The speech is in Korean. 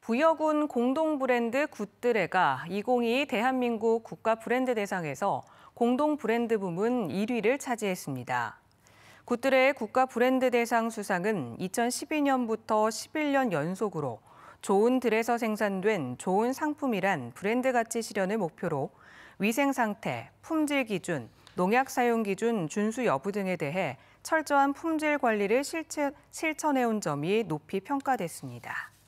부여군 공동 브랜드 굿드레가 2022 대한민국 국가 브랜드 대상에서 공동 브랜드 부문 1위를 차지했습니다. 굿드레의 국가 브랜드 대상 수상은 2012년부터 11년 연속으로 좋은 들에서 생산된 좋은 상품이란 브랜드 가치 실현을 목표로 위생 상태, 품질 기준, 농약 사용 기준 준수 여부 등에 대해 철저한 품질 관리를 실천해온 점이 높이 평가됐습니다.